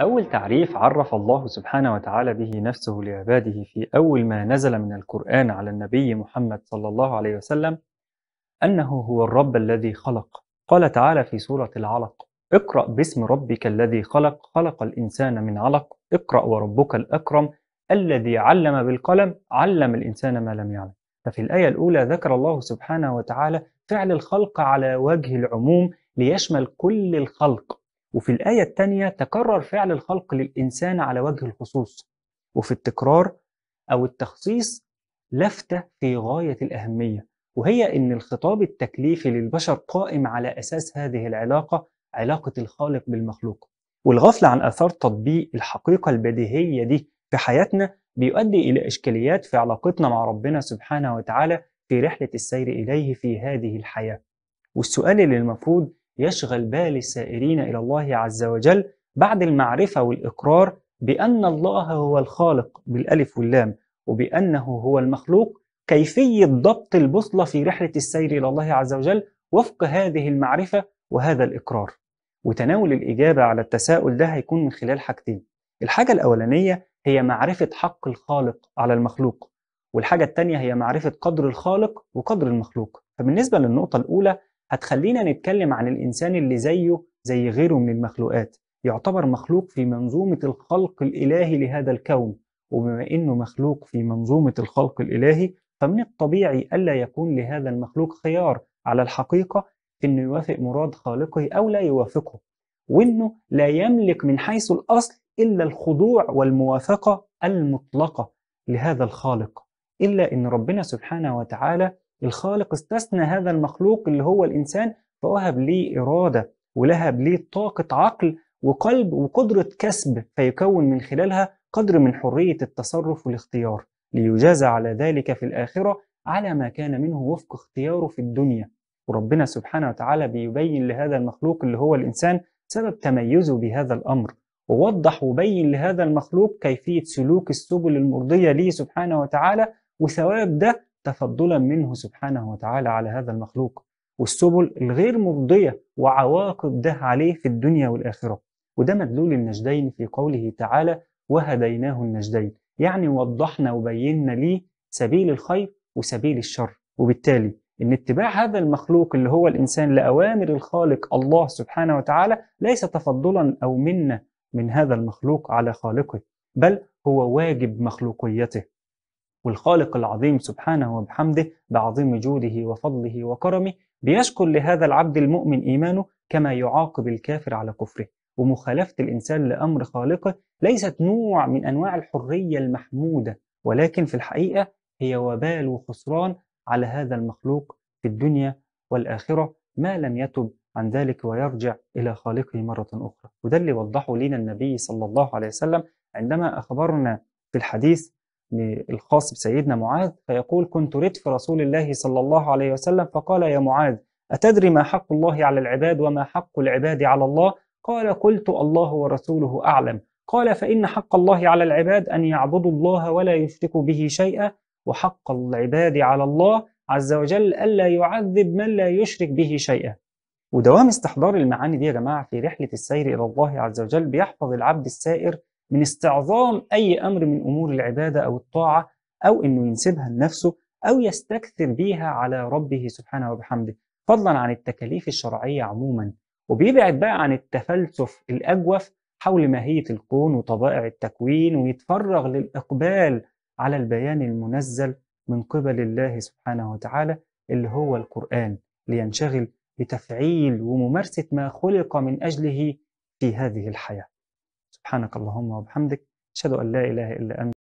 أول تعريف عرف الله سبحانه وتعالى به نفسه لعباده في أول ما نزل من القرآن على النبي محمد صلى الله عليه وسلم أنه هو الرب الذي خلق قال تعالى في سورة العلق اقرأ باسم ربك الذي خلق خلق الإنسان من علق اقرأ وربك الأكرم الذي علم بالقلم علم الإنسان ما لم يعلم ففي الآية الأولى ذكر الله سبحانه وتعالى فعل الخلق على وجه العموم ليشمل كل الخلق وفي الآية الثانية تكرر فعل الخلق للإنسان على وجه الخصوص وفي التكرار أو التخصيص لفتة في غاية الأهمية وهي إن الخطاب التكليفي للبشر قائم على أساس هذه العلاقة علاقة الخالق بالمخلوق والغفلة عن آثار تطبيق الحقيقة البديهية دي في حياتنا بيؤدي إلى إشكاليات في علاقتنا مع ربنا سبحانه وتعالى في رحلة السير إليه في هذه الحياة والسؤال اللي المفروض يشغل بال السائرين إلى الله عز وجل بعد المعرفة والإقرار بأن الله هو الخالق بالألف واللام وبأنه هو المخلوق كيفية ضبط البوصلة في رحلة السير إلى الله عز وجل وفق هذه المعرفة وهذا الإقرار وتناول الإجابة على التساؤل ده هيكون من خلال حاجتين الحاجة الأولانية هي معرفة حق الخالق على المخلوق والحاجة الثانية هي معرفة قدر الخالق وقدر المخلوق فبالنسبة للنقطة الأولى هتخلينا نتكلم عن الإنسان اللي زيه زي غيره من المخلوقات يعتبر مخلوق في منظومة الخلق الإلهي لهذا الكون وبما إنه مخلوق في منظومة الخلق الإلهي فمن الطبيعي ألا يكون لهذا المخلوق خيار على الحقيقة إنه يوافق مراد خالقه أو لا يوافقه وإنه لا يملك من حيث الأصل إلا الخضوع والموافقة المطلقة لهذا الخالق إلا إن ربنا سبحانه وتعالى الخالق استثنى هذا المخلوق اللي هو الإنسان فوهب ليه إرادة ولهب ليه طاقة عقل وقلب وقدرة كسب فيكون من خلالها قدر من حرية التصرف والاختيار ليجازى على ذلك في الآخرة على ما كان منه وفق اختياره في الدنيا وربنا سبحانه وتعالى بيبين لهذا المخلوق اللي هو الإنسان سبب تميزه بهذا الأمر ووضح وبين لهذا المخلوق كيفية سلوك السبل المرضية ليه سبحانه وتعالى وثواب ده تفضلا منه سبحانه وتعالى على هذا المخلوق والسبل الغير مرضية وعواقب ده عليه في الدنيا والآخرة وده مدلول النجدين في قوله تعالى وهديناه النجدين يعني وضحنا وبينا ليه سبيل الخير وسبيل الشر وبالتالي ان اتباع هذا المخلوق اللي هو الانسان لاوامر الخالق الله سبحانه وتعالى ليس تفضلا او منه من هذا المخلوق على خالقه بل هو واجب مخلوقيته والخالق العظيم سبحانه وبحمده بعظيم جوده وفضله وكرمه بيشكر لهذا العبد المؤمن إيمانه كما يعاقب الكافر على كفره ومخالفة الإنسان لأمر خالقه ليست نوع من أنواع الحرية المحمودة ولكن في الحقيقة هي وبال وخسران على هذا المخلوق في الدنيا والآخرة ما لم يتب عن ذلك ويرجع إلى خالقه مرة أخرى وده اللي وضحه لنا النبي صلى الله عليه وسلم عندما أخبرنا في الحديث الخاص بسيدنا معاذ فيقول كنت رد في رسول الله صلى الله عليه وسلم فقال يا معاذ أتدري ما حق الله على العباد وما حق العباد على الله قال قلت الله ورسوله أعلم قال فإن حق الله على العباد أن يعبدوا الله ولا يشركوا به شيئا وحق العباد على الله عز وجل ألا يعذب من لا يشرك به شيئا ودوام استحضار المعاني دي يا جماعة في رحلة السير إلى الله عز وجل بيحفظ العبد السائر من استعظام أي أمر من أمور العبادة أو الطاعة أو أنه ينسبها لنفسه أو يستكثر بيها على ربه سبحانه وبحمده فضلا عن التكاليف الشرعية عموما وبيبعد بقى عن التفلسف الأجوف حول ماهية الكون وطبائع التكوين ويتفرغ للإقبال على البيان المنزل من قبل الله سبحانه وتعالى اللي هو القرآن لينشغل بتفعيل وممارسة ما خلق من أجله في هذه الحياة سبحانك اللهم وبحمدك أشهد أن لا إله إلا أنت